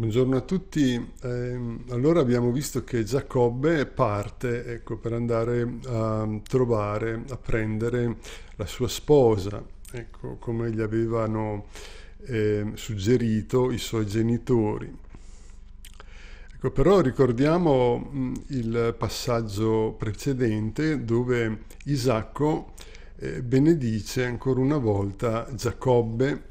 Buongiorno a tutti. Eh, allora abbiamo visto che Giacobbe parte ecco, per andare a trovare, a prendere la sua sposa, ecco, come gli avevano eh, suggerito i suoi genitori. Ecco, però ricordiamo mh, il passaggio precedente dove Isacco eh, benedice ancora una volta Giacobbe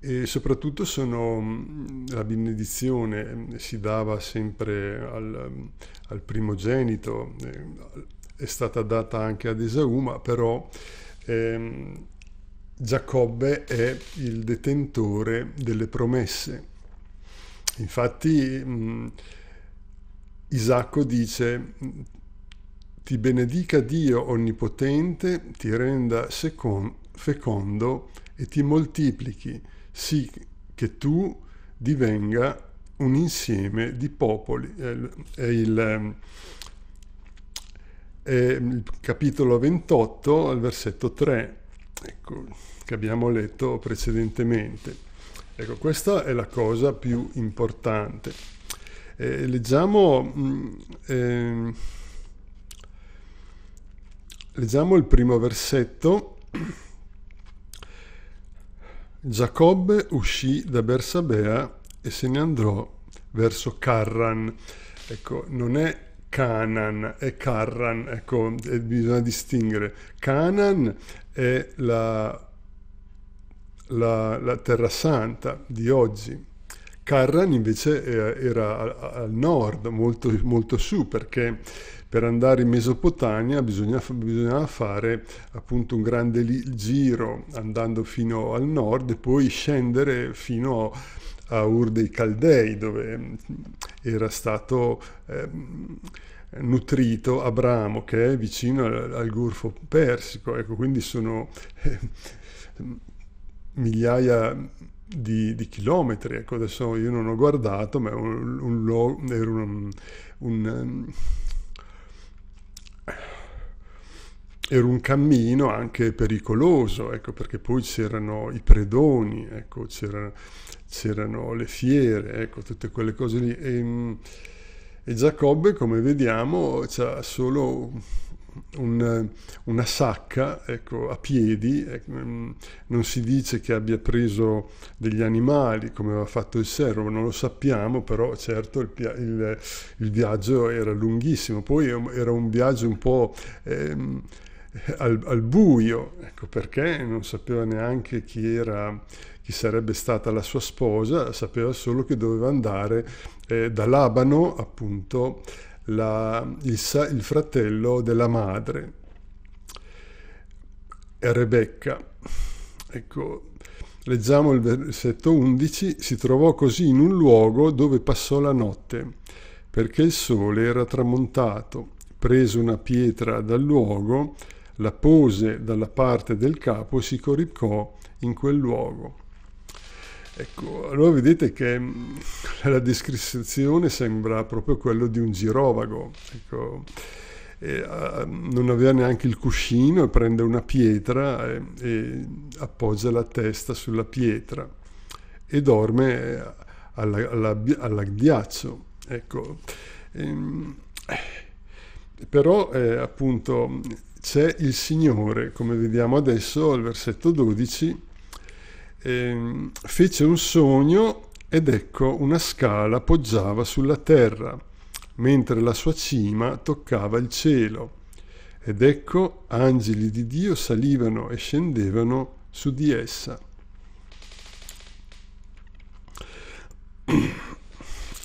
e soprattutto sono, mm, la benedizione mm, si dava sempre al, mm, al primogenito, eh, è stata data anche ad Esaù, ma però ehm, Giacobbe è il detentore delle promesse. Infatti mh, Isacco dice ti benedica Dio onnipotente, ti renda secondo, fecondo e ti moltiplichi sì che tu divenga un insieme di popoli. È il, è il ehm, capitolo 28 al versetto 3, ecco, che abbiamo letto precedentemente. Ecco, questa è la cosa più importante. Eh, leggiamo, eh, leggiamo il primo versetto Giacobbe uscì da Bersabea e se ne andrò verso Carran. Ecco, non è Canaan è Carran, ecco, bisogna distinguere. Canaan è la, la, la terra santa di oggi. Carran invece eh, era al nord, molto, molto su, perché per andare in Mesopotamia bisogna, bisognava fare appunto un grande giro andando fino al nord e poi scendere fino a Ur dei Caldei dove era stato eh, nutrito Abramo che è vicino al, al Golfo Persico. Ecco, quindi sono eh, migliaia di, di, chilometri. Ecco, adesso io non ho guardato, ma un, un, un, un ehm, era un cammino anche pericoloso, ecco, perché poi c'erano i predoni, ecco, c'erano, c'erano, le fiere, ecco, tutte quelle cose lì. E, ehm, e Giacobbe, come vediamo, ha solo un, una sacca ecco, a piedi, ecco, mm, non si dice che abbia preso degli animali come aveva fatto il servo, non lo sappiamo, però certo il, il, il viaggio era lunghissimo, poi era un viaggio un po' eh, al, al buio, ecco perché non sapeva neanche chi, era, chi sarebbe stata la sua sposa, sapeva solo che doveva andare eh, da Labano, appunto, la, il, il fratello della madre, Rebecca. Ecco, leggiamo il versetto 11, si trovò così in un luogo dove passò la notte, perché il sole era tramontato. Preso una pietra dal luogo, la pose dalla parte del capo e si coricò in quel luogo. Ecco, allora vedete che mm, la descrizione sembra proprio quella di un girovago. Ecco, e, a, ah, ah, non aveva neanche il cuscino e prende una pietra e, e appoggia la testa sulla pietra e dorme all'agghiaccio. Eh, alla, alla ecco. E, ehm, eh, però eh, appunto c'è il Signore, come vediamo adesso al versetto 12, ehm, fece un sogno ed ecco una scala poggiava sulla terra, mentre la sua cima toccava il cielo. Ed ecco angeli di Dio salivano e scendevano su di essa.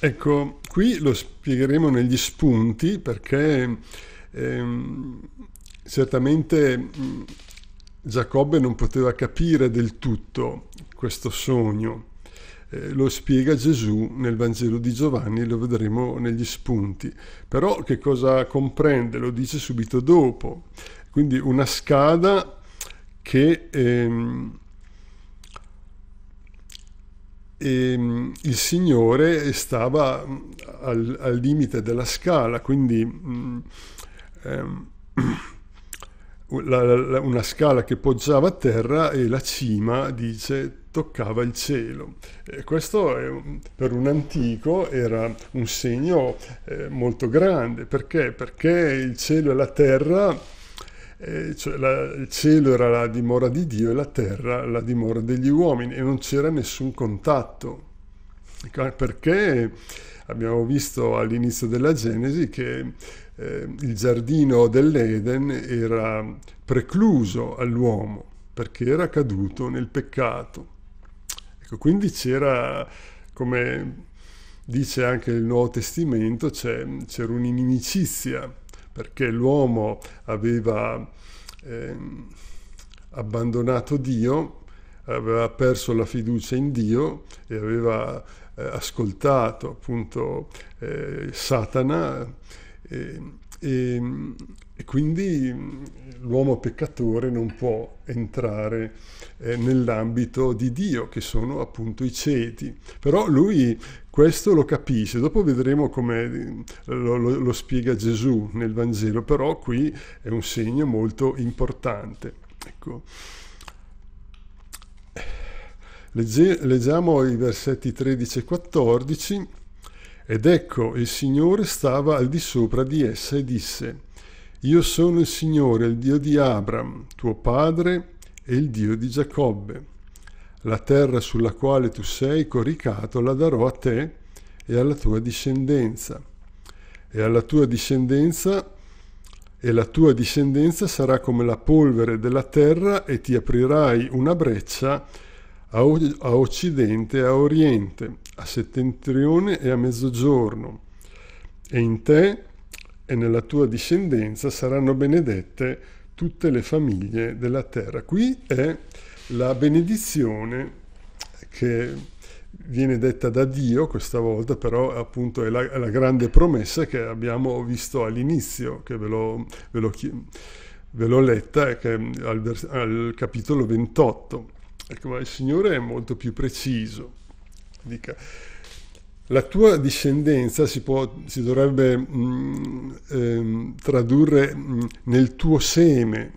Ecco, qui lo spiegheremo negli spunti perché ehm, certamente mm, Giacobbe non poteva capire del tutto questo sogno. Eh, lo spiega Gesù nel Vangelo di Giovanni, lo vedremo negli spunti. Però che cosa comprende? Lo dice subito dopo. Quindi una scada che ehm, ehm, il Signore stava mm, al, al, limite della scala, quindi... Mm, ehm, la, la, una scala che poggiava a terra e la cima, dice, toccava il cielo. E eh, questo per un antico era un segno eh, molto grande, perché? Perché il cielo e la terra, eh, cioè la, il cielo era la dimora di Dio e la terra la dimora degli uomini e non c'era nessun contatto. Ecco, perché abbiamo visto all'inizio della Genesi che eh, il giardino dell'Eden era precluso all'uomo perché era caduto nel peccato. Ecco, quindi c'era, come dice anche il Nuovo Testamento, c'era un'inimicizia perché l'uomo aveva eh, abbandonato Dio, aveva perso la fiducia in Dio e aveva eh, ascoltato appunto eh, Satana e, ehm, e, ehm, e quindi mm, l'uomo peccatore non può entrare eh, nell'ambito di Dio, che sono appunto i ceti. Però lui questo lo capisce, dopo vedremo come mm, lo, lo, lo spiega Gesù nel Vangelo, però qui è un segno molto importante. Ecco. Legge, leggiamo i versetti 13 e 14. Ed ecco il Signore stava al di sopra di essa e disse, Io sono il Signore, il Dio di Abram, tuo padre, e il Dio di Giacobbe. La terra sulla quale tu sei coricato la darò a te e alla tua discendenza. E alla tua discendenza e la tua discendenza sarà come la polvere della terra e ti aprirai una breccia a, a occidente e a oriente, a settentrione e a mezzogiorno, e in te e nella tua discendenza saranno benedette tutte le famiglie della terra. Qui è la benedizione che viene detta da Dio questa volta, però appunto è la, è la grande promessa che abbiamo visto all'inizio, che ve l'ho, ve l'ho, ve l'ho letta, che al, al capitolo 28. Ecco, ma il Signore è molto più preciso. Dica, la tua discendenza si, può, si dovrebbe mh, mm, ehm, tradurre mh, mm, nel tuo seme.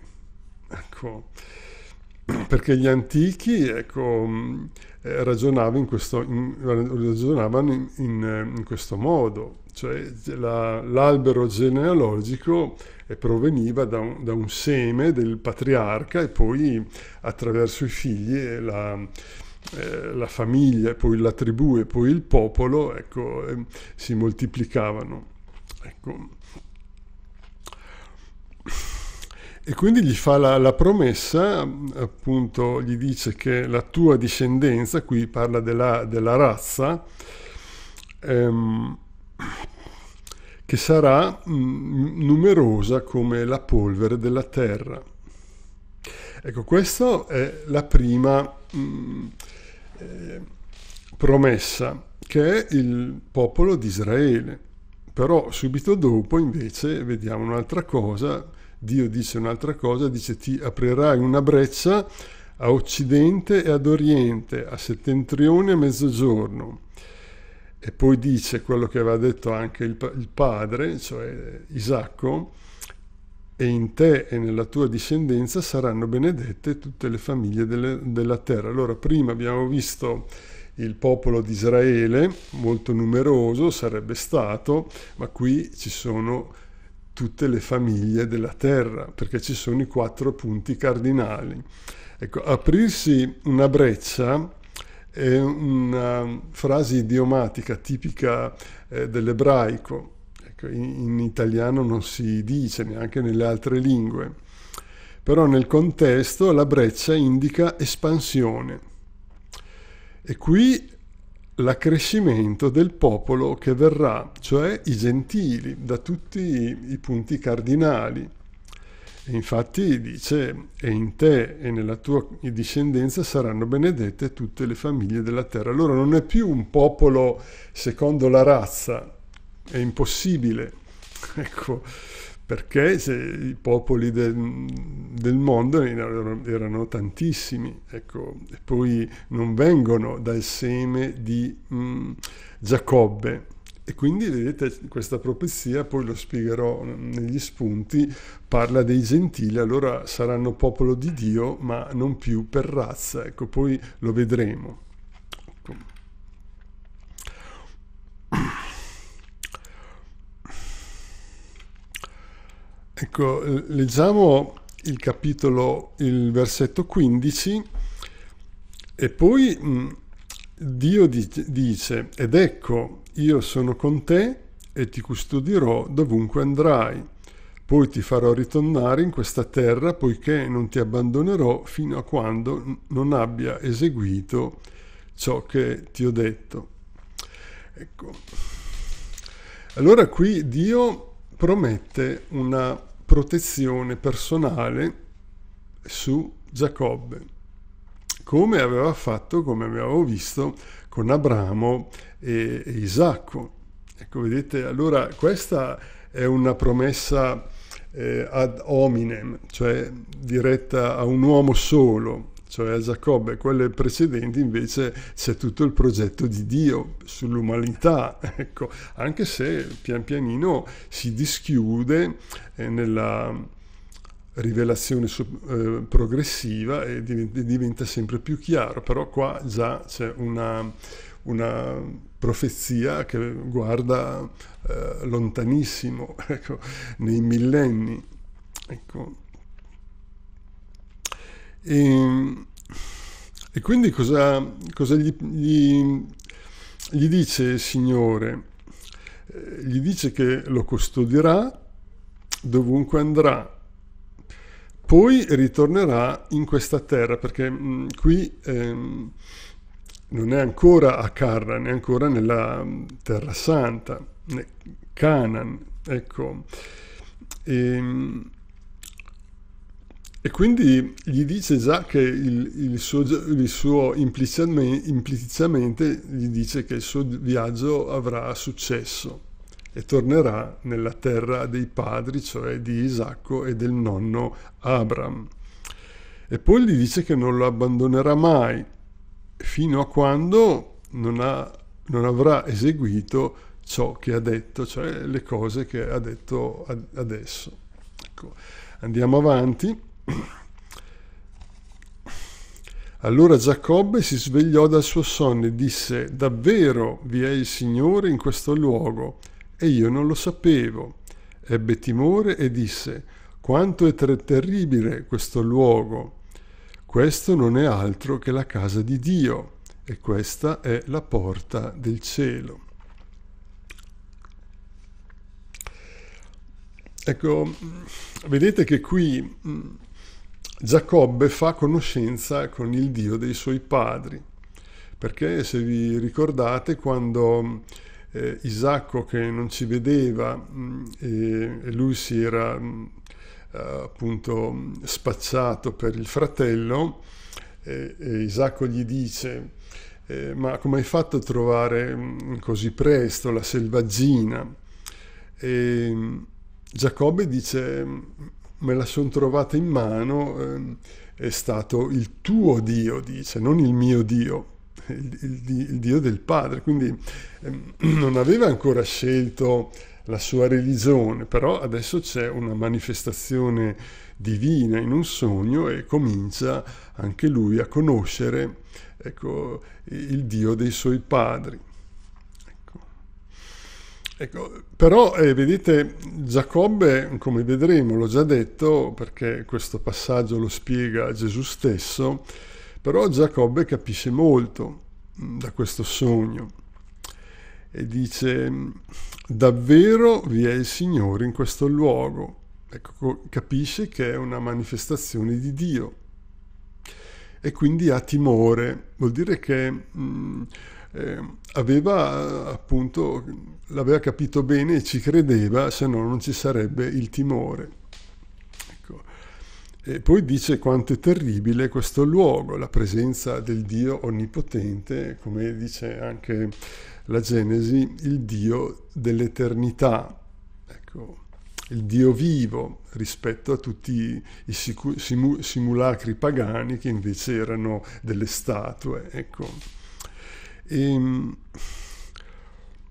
Ecco perché gli antichi ecco, mm, eh, ragionavano in questo, ragionavano in, eh, in questo modo, cioè la, l'albero genealogico eh, proveniva da un, da un, seme del patriarca e poi attraverso i figli la, eh, la famiglia, poi la tribù e poi il popolo ecco, eh, si moltiplicavano. Ecco. E quindi gli fa la, la, promessa, appunto gli dice che la tua discendenza, qui parla della, della razza, ehm, che sarà mh, mm, numerosa come la polvere della terra. Ecco, questa è la prima mh, mm, eh, promessa, che è il popolo di Israele. Però subito dopo invece vediamo un'altra cosa Dio dice un'altra cosa, dice ti aprirai una breccia a occidente e ad oriente, a settentrione e a mezzogiorno. E poi dice quello che aveva detto anche il, il padre, cioè Isacco, e in te e nella tua discendenza saranno benedette tutte le famiglie delle, della terra. Allora, prima abbiamo visto il popolo di Israele, molto numeroso sarebbe stato, ma qui ci sono tutte le famiglie della Terra, perché ci sono i quattro punti cardinali. Ecco, aprirsi una breccia è una frase idiomatica tipica eh, dell'ebraico, ecco, in, in italiano non si dice neanche nelle altre lingue, però nel contesto la breccia indica espansione. E qui l'accrescimento del popolo che verrà, cioè i gentili, da tutti i punti cardinali. E infatti dice, e in te e nella tua discendenza saranno benedette tutte le famiglie della terra. Allora non è più un popolo secondo la razza, è impossibile. Ecco perché se i popoli del, del mondo erano, erano tantissimi, ecco, e poi non vengono dal seme di mh, mm, Giacobbe. E quindi vedete questa profezia, poi lo spiegherò mm, negli spunti, parla dei gentili, allora saranno popolo di Dio, ma non più per razza, ecco, poi lo vedremo. Ecco. Ecco, leggiamo il capitolo, il versetto 15 e poi mh, Dio dice, ed ecco, io sono con te e ti custodirò dovunque andrai. Poi ti farò ritornare in questa terra, poiché non ti abbandonerò fino a quando non abbia eseguito ciò che ti ho detto. Ecco. Allora qui Dio promette una protezione personale su Giacobbe, come aveva fatto, come abbiamo visto, con Abramo e Isacco. Ecco, vedete, allora questa è una promessa eh, ad hominem, cioè diretta a un uomo solo, cioè a Giacobbe, quelle precedenti invece c'è tutto il progetto di Dio sull'umanità, ecco, anche se pian pianino si dischiude eh, nella rivelazione eh, progressiva e diventa sempre più chiaro, però qua già c'è una, una profezia che guarda eh, lontanissimo, ecco, nei millenni. Ecco. E, ehm, e quindi cosa, cosa gli, gli, gli dice il Signore? Eh, gli dice che lo custodirà dovunque andrà, poi ritornerà in questa terra, perché mh, mm, qui ehm, non è ancora a Carran, è ancora nella mm, Terra Santa, Canaan, ecco. E, ehm, e quindi gli dice già che il, il suo, il suo implicitamente gli dice che il suo viaggio avrà successo e tornerà nella terra dei padri, cioè di Isacco e del nonno Abram. E poi gli dice che non lo abbandonerà mai, fino a quando non, ha, non avrà eseguito ciò che ha detto, cioè le cose che ha detto ad, adesso. Ecco. Andiamo avanti. Allora Giacobbe si svegliò dal suo sonno e disse, Davvero vi è il Signore in questo luogo, e io non lo sapevo. Ebbe timore e disse, Quanto è terribile questo luogo. Questo non è altro che la casa di Dio, e questa è la porta del cielo. Ecco, vedete che qui mm, Giacobbe fa conoscenza con il Dio dei suoi padri, perché se vi ricordate quando eh, Isacco che non ci vedeva mh, mm, e, e, lui si era mh, mm, eh, appunto spacciato per il fratello, e, e Isacco gli dice eh, ma come hai fatto a trovare mh, mm, così presto la selvaggina? E Giacobbe dice me la sono trovata in mano, ehm, è stato il tuo Dio, dice, non il mio Dio. Il, il, il Dio del padre, quindi ehm, non aveva ancora scelto la sua religione, però adesso c'è una manifestazione divina in un sogno e comincia anche lui a conoscere ecco, il Dio dei suoi padri. Ecco, però eh, vedete, Giacobbe, come vedremo, l'ho già detto, perché questo passaggio lo spiega Gesù stesso, però Giacobbe capisce molto mm, da questo sogno e dice, davvero vi è il Signore in questo luogo. Ecco, capisce che è una manifestazione di Dio e quindi ha timore, vuol dire che... Mh, mm, Ehm, eh, aveva appunto, l'aveva capito bene e ci credeva, se no non ci sarebbe il timore. Ecco. E poi dice quanto è terribile questo luogo, la presenza del Dio onnipotente, come dice anche la Genesi, il Dio dell'eternità. Ecco il Dio vivo rispetto a tutti i simulacri pagani che invece erano delle statue. Ecco. E, ehm,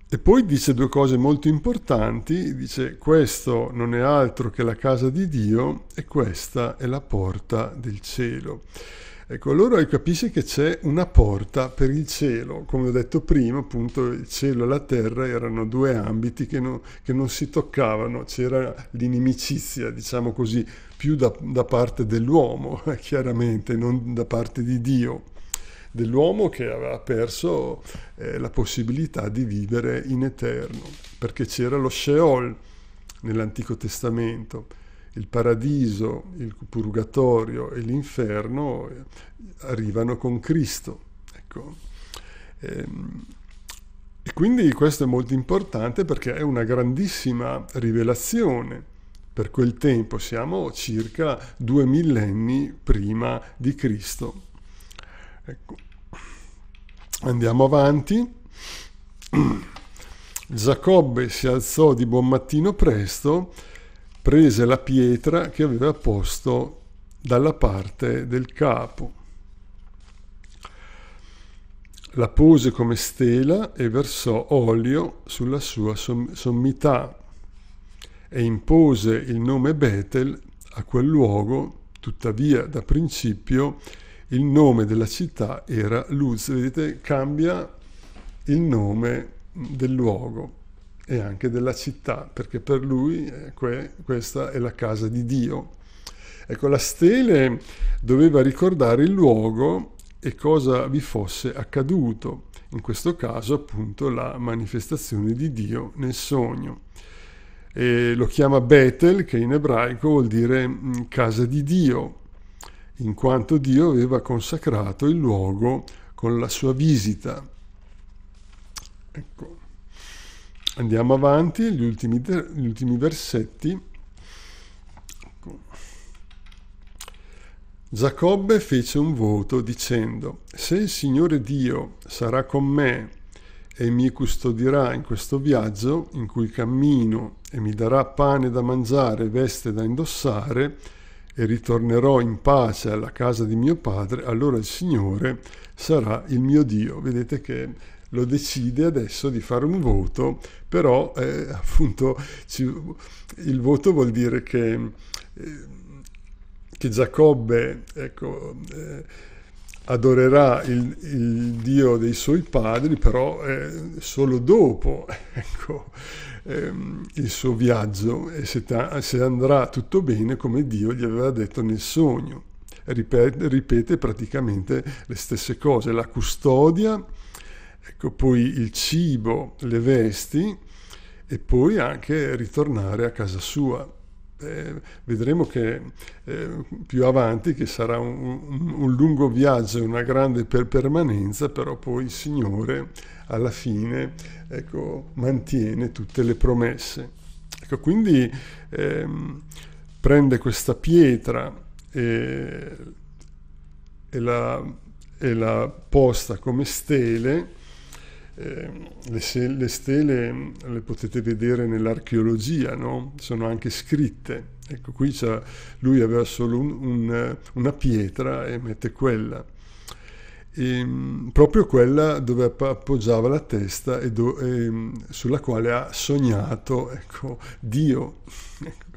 e poi dice due cose molto importanti, dice questo non è altro che la casa di Dio e questa è la porta del cielo. Ecco, allora capisce che c'è una porta per il cielo. Come ho detto prima, appunto, il cielo e la terra erano due ambiti che non, che non si toccavano, c'era l'inimicizia, diciamo così, più da, da parte dell'uomo, chiaramente, non da parte di Dio dell'uomo che aveva perso eh, la possibilità di vivere in eterno, perché c'era lo Sheol nell'Antico Testamento, il paradiso, il purgatorio e l'inferno eh, arrivano con Cristo. Ecco. Ehm, e quindi questo è molto importante perché è una grandissima rivelazione per quel tempo, siamo circa due millenni prima di Cristo. Ecco. Andiamo avanti. Giacobbe si alzò di buon mattino presto, prese la pietra che aveva posto dalla parte del capo. La pose come stela e versò olio sulla sua sommità e impose il nome Betel a quel luogo, tuttavia da principio il nome della città era Luz. Vedete, cambia il nome del luogo e anche della città, perché per lui eh, questa è la casa di Dio. Ecco, la stele doveva ricordare il luogo e cosa vi fosse accaduto, in questo caso appunto la manifestazione di Dio nel sogno. E lo chiama Betel, che in ebraico vuol dire mm, casa di Dio in quanto Dio aveva consacrato il luogo con la sua visita. Ecco. Andiamo avanti, gli ultimi, gli ultimi versetti. Ecco. Giacobbe fece un voto dicendo, se il Signore Dio sarà con me e mi custodirà in questo viaggio in cui cammino e mi darà pane da mangiare e veste da indossare, e ritornerò in pace alla casa di mio padre, allora il Signore sarà il mio Dio. Vedete che lo decide adesso di fare un voto, però eh, appunto ci, il voto vuol dire che, eh, che Giacobbe, ecco, eh, adorerà il, il, Dio dei suoi padri, però eh, solo dopo ecco, ehm, il suo viaggio e se, ta- se, andrà tutto bene come Dio gli aveva detto nel sogno. Ripete, ripete praticamente le stesse cose, la custodia, ecco, poi il cibo, le vesti e poi anche ritornare a casa sua eh, vedremo che eh, più avanti, che sarà un, un, lungo viaggio e una grande per permanenza, però poi il Signore alla fine ecco, mantiene tutte le promesse. Ecco, quindi ehm, prende questa pietra e, e, la, e la posta come stele eh, le, le, stele mm, le potete vedere nell'archeologia, no? sono anche scritte. Ecco, qui lui aveva solo un, un, una pietra e mette quella. E, ehm, proprio quella dove appoggiava la testa e, do, e ehm, sulla quale ha sognato ecco, Dio. Ecco.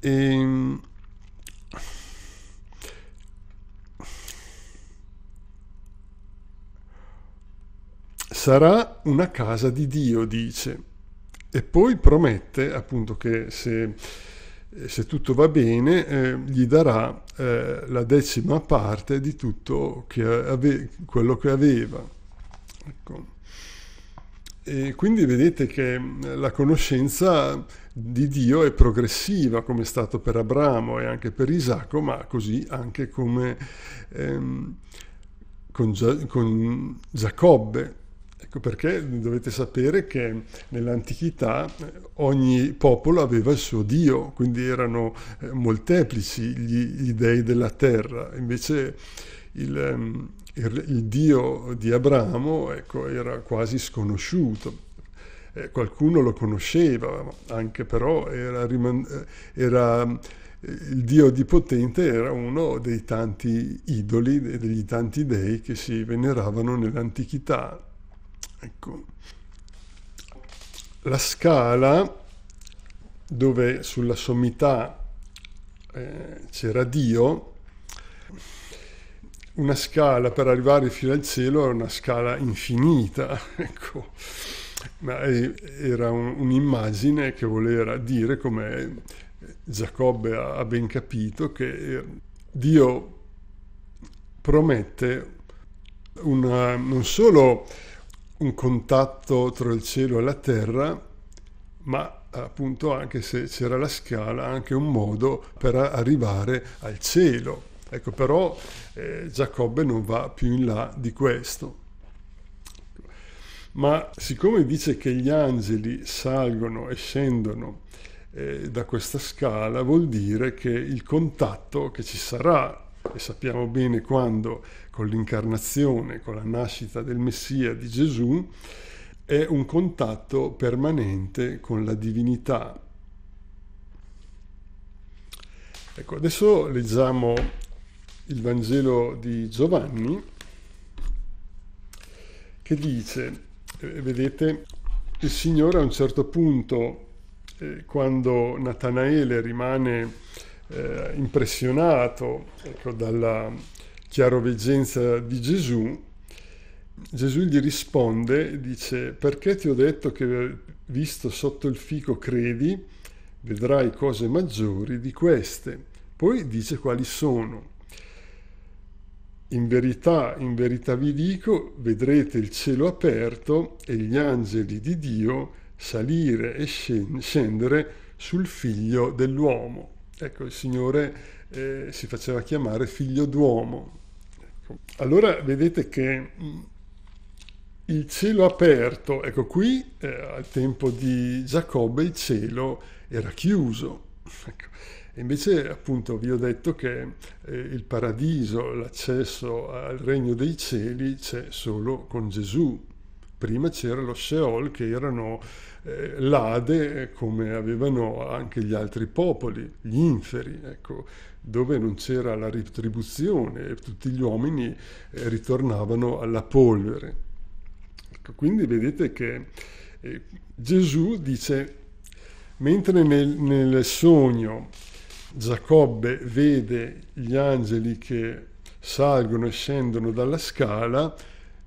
E, ehm, sarà una casa di Dio, dice. E poi promette appunto che se, se tutto va bene eh, gli darà eh, la decima parte di tutto che ave- quello che aveva. Ecco. E quindi vedete che eh, la conoscenza di Dio è progressiva, come è stato per Abramo e anche per Isacco, ma così anche come ehm, con, Gia- con Giacobbe. Ecco perché dovete sapere che nell'antichità eh, ogni popolo aveva il suo dio, quindi erano eh, molteplici gli, gli dei della terra. Invece il, ehm, il, il dio di Abramo ecco, era quasi sconosciuto. Eh, qualcuno lo conosceva, anche però era, eh, era, il dio di potente era uno dei tanti idoli, degli tanti dei che si veneravano nell'antichità. Ecco. La scala dove sulla sommità eh, c'era Dio, una scala per arrivare fino al cielo era una scala infinita, ecco. ma era un'immagine che voleva dire, come Giacobbe ha ben capito, che eh, Dio promette una, non solo un contatto tra il cielo e la terra, ma appunto anche se c'era la scala, anche un modo per arrivare al cielo. Ecco, però eh, Giacobbe non va più in là di questo. Ma siccome dice che gli angeli salgono e scendono eh, da questa scala, vuol dire che il contatto che ci sarà e sappiamo bene quando con l'incarnazione, con la nascita del Messia di Gesù, è un contatto permanente con la divinità. Ecco, adesso leggiamo il Vangelo di Giovanni che dice, eh, vedete, il Signore a un certo punto, eh, quando Natanaele rimane eh, impressionato ecco, dalla chiaroveggenza di Gesù, Gesù gli risponde, dice, perché ti ho detto che visto sotto il fico credi, vedrai cose maggiori di queste. Poi dice quali sono. In verità, in verità vi dico, vedrete il cielo aperto e gli angeli di Dio salire e scendere sul figlio dell'uomo. Ecco, il Signore eh, si faceva chiamare figlio d'uomo. Ecco. Allora vedete che mm, il cielo aperto, ecco qui eh, al tempo di Giacobbe il cielo era chiuso. Ecco. Invece appunto vi ho detto che eh, il paradiso, l'accesso al regno dei cieli c'è solo con Gesù. Prima c'era lo Sheol che erano eh, l'Ade come avevano anche gli altri popoli, gli inferi, ecco, dove non c'era la retribuzione e tutti gli uomini eh, ritornavano alla polvere. Ecco, quindi vedete che eh, Gesù dice, mentre nel, nel sogno Giacobbe vede gli angeli che salgono e scendono dalla scala,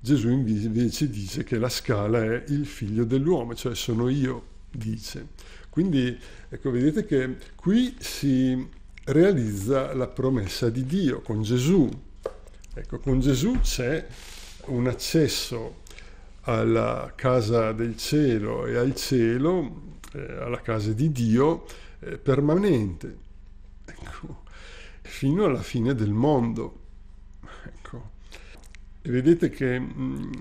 Gesù invece dice che la scala è il figlio dell'uomo, cioè sono io, dice. Quindi ecco, vedete che qui si realizza la promessa di Dio con Gesù. Ecco, con Gesù c'è un accesso alla casa del cielo e al cielo, eh, alla casa di Dio, eh, permanente, ecco, fino alla fine del mondo vedete che mm,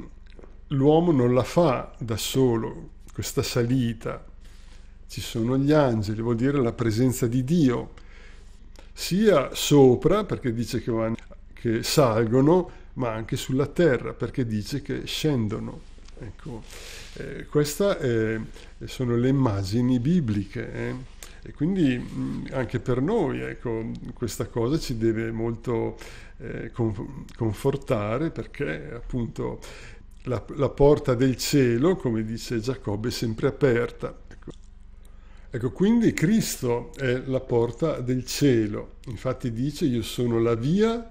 l'uomo non la fa da solo, questa salita. Ci sono gli angeli, vuol dire la presenza di Dio, sia sopra, perché dice che, che salgono, ma anche sulla terra, perché dice che scendono. Ecco, eh, queste sono le immagini bibliche. Eh. E quindi mh, mm, anche per noi ecco, questa cosa ci deve molto eh, confortare perché appunto la, la, porta del cielo, come dice Giacobbe, è sempre aperta. Ecco. ecco, quindi Cristo è la porta del cielo. Infatti dice io sono la via,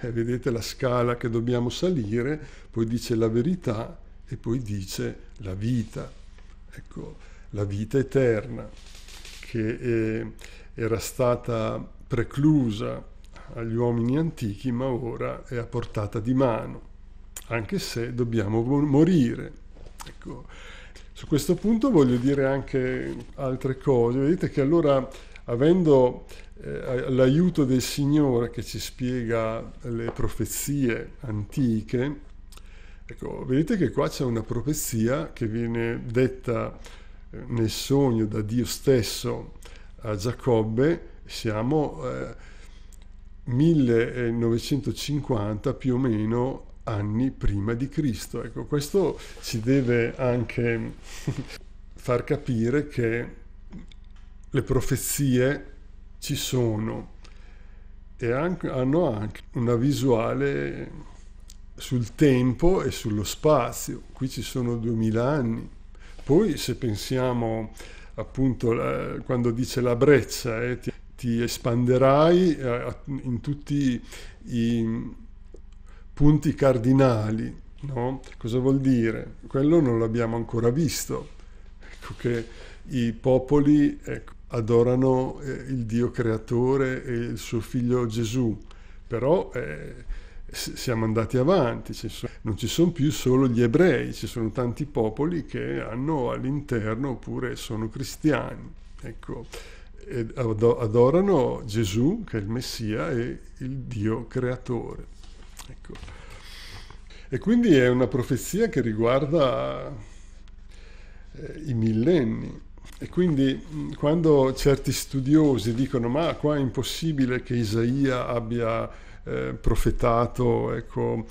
eh, vedete la scala che dobbiamo salire, poi dice la verità e poi dice la vita. Ecco, la vita eterna che eh, era stata preclusa agli uomini antichi, ma ora è a portata di mano, anche se dobbiamo morire. Ecco. Su questo punto voglio dire anche altre cose. Vedete che allora, avendo eh, l'aiuto del Signore che ci spiega le profezie antiche, ecco, vedete che qua c'è una profezia che viene detta eh, nel sogno da Dio stesso a Giacobbe. Siamo... Eh, 1950 più o meno anni prima di Cristo. Ecco, questo ci deve anche far capire che le profezie ci sono e anche, hanno anche una visuale sul tempo e sullo spazio. Qui ci sono 2000 anni. Poi se pensiamo appunto quando dice la breccia, eh, ti espanderai eh, in tutti i punti cardinali. No? Cosa vuol dire? Quello non l'abbiamo ancora visto, ecco che i popoli ecco, adorano eh, il Dio creatore e il suo figlio Gesù, però eh, siamo andati avanti, non ci sono più solo gli ebrei, ci sono tanti popoli che hanno all'interno oppure sono cristiani. Ecco adorano Gesù che è il Messia e il Dio creatore. Ecco. E quindi è una profezia che riguarda eh, i millenni. E quindi mm, quando certi studiosi dicono ma qua è impossibile che Isaia abbia eh, profetato, ecco,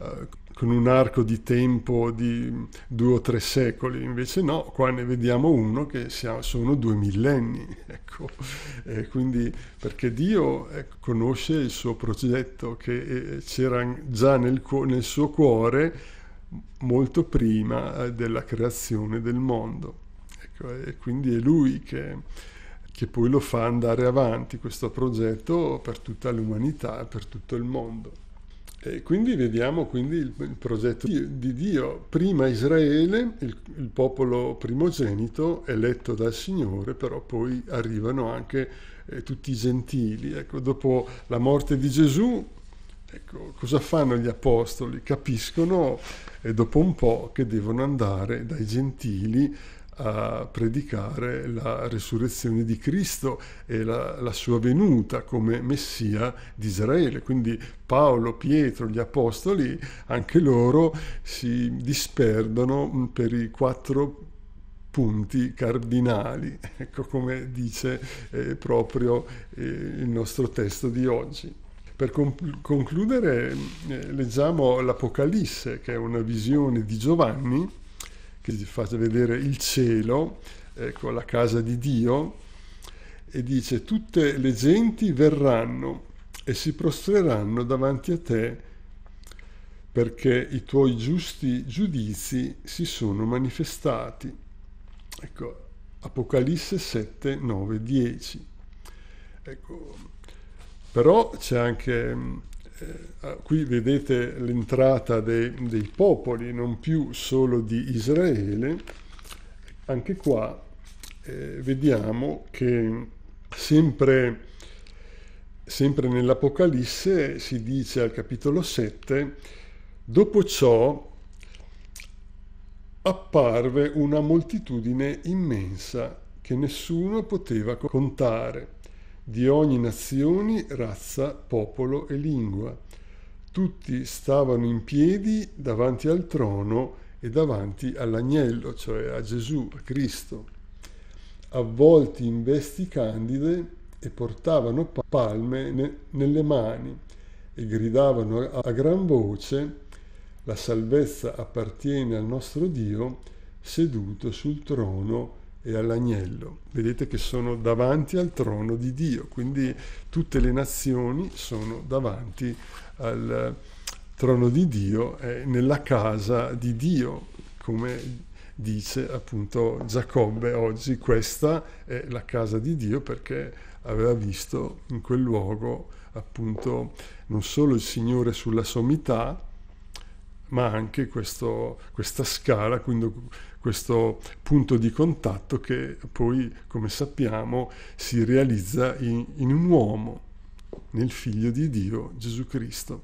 eh, con un arco di tempo di due o tre secoli, invece no, qua ne vediamo uno che sono due millenni, ecco. E eh, quindi perché Dio ecco, conosce il suo progetto che eh, c'era già nel, nel suo cuore molto prima eh, della creazione del mondo. Ecco, e quindi è Lui che, che poi lo fa andare avanti questo progetto per tutta l'umanità, per tutto il mondo. E quindi vediamo quindi il, il, progetto di, Dio. Prima Israele, il, il, popolo primogenito eletto dal Signore, però poi arrivano anche eh, tutti i gentili. Ecco, dopo la morte di Gesù, ecco, cosa fanno gli apostoli? Capiscono eh, dopo un po' che devono andare dai gentili a predicare la resurrezione di Cristo e la, la, sua venuta come Messia di Israele. Quindi Paolo, Pietro, gli Apostoli, anche loro si disperdono mm, per i quattro punti cardinali, ecco come dice eh, proprio eh, il nostro testo di oggi. Per concludere mm, eh, leggiamo l'Apocalisse, che è una visione di Giovanni, che gli faccia vedere il cielo, ecco la casa di Dio, e dice tutte le genti verranno e si prostreranno davanti a te perché i tuoi giusti giudizi si sono manifestati. Ecco, Apocalisse 7, 9, 10. Ecco, però c'è anche eh, ah, qui vedete l'entrata dei, dei popoli, non più solo di Israele, anche qua eh, vediamo che sempre, sempre nell'Apocalisse si dice al capitolo 7, dopo ciò apparve una moltitudine immensa che nessuno poteva contare di ogni nazione, razza, popolo e lingua. Tutti stavano in piedi davanti al trono e davanti all'agnello, cioè a Gesù, a Cristo, avvolti in vesti candide e portavano palme nelle mani e gridavano a gran voce la salvezza appartiene al nostro Dio seduto sul trono e all'agnello. Vedete che sono davanti al trono di Dio, quindi tutte le nazioni sono davanti al trono di Dio, eh, nella casa di Dio, come dice appunto Giacobbe oggi, questa è la casa di Dio perché aveva visto in quel luogo appunto non solo il Signore sulla sommità, ma anche questo, questa scala, quindi questo punto di contatto che poi, come sappiamo, si realizza in, in un uomo, nel figlio di Dio, Gesù Cristo.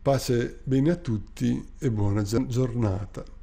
Pace bene a tutti e buona giornata.